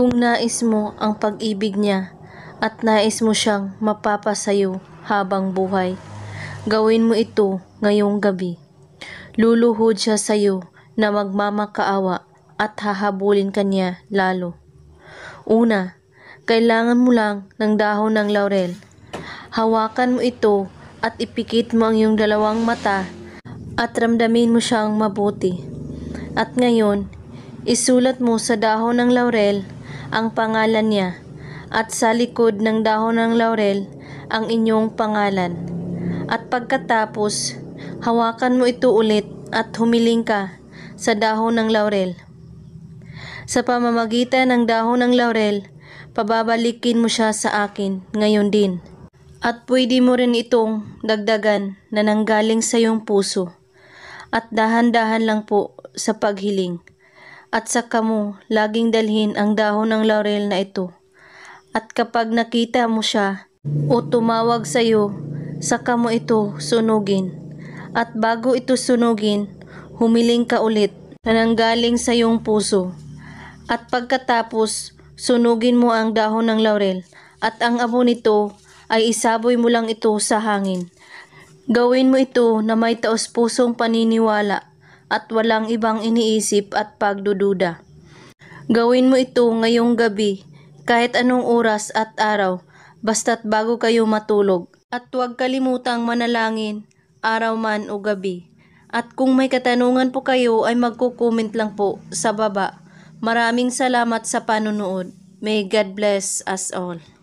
Kung nais mo ang pag-ibig niya at nais mo siyang mapapasayo habang buhay, gawin mo ito ngayong gabi. Luluhod siya sa iyo na magmamakaawa at hahabulin kanya lalo. Una, kailangan mo lang ng dahon ng laurel. Hawakan mo ito at ipikit mo ang iyong dalawang mata at ramdamin mo siyang mabuti. At ngayon, isulat mo sa dahon ng laurel ang pangalan niya, at sa likod ng dahon ng laurel ang inyong pangalan. At pagkatapos, hawakan mo ito ulit at humiling ka sa dahon ng laurel. Sa pamamagitan ng dahon ng laurel, pababalikin mo siya sa akin ngayon din. At pwede mo rin itong dagdagan na nanggaling sa iyong puso. At dahan-dahan lang po sa paghiling at saka mo laging dalhin ang dahon ng laurel na ito. At kapag nakita mo siya o tumawag sa iyo, saka mo ito sunugin. At bago ito sunugin, humiling ka ulit na nanggaling sa iyong puso. At pagkatapos, sunugin mo ang dahon ng laurel at ang abo nito ay isaboy mo lang ito sa hangin. Gawin mo ito na may taos-pusong paniniwala at walang ibang iniisip at pagdududa. Gawin mo ito ngayong gabi, kahit anong oras at araw, basta't bago kayo matulog. At huwag kalimutang manalangin, araw man o gabi. At kung may katanungan po kayo ay magkukomment lang po sa baba. Maraming salamat sa panunood. May God bless us all.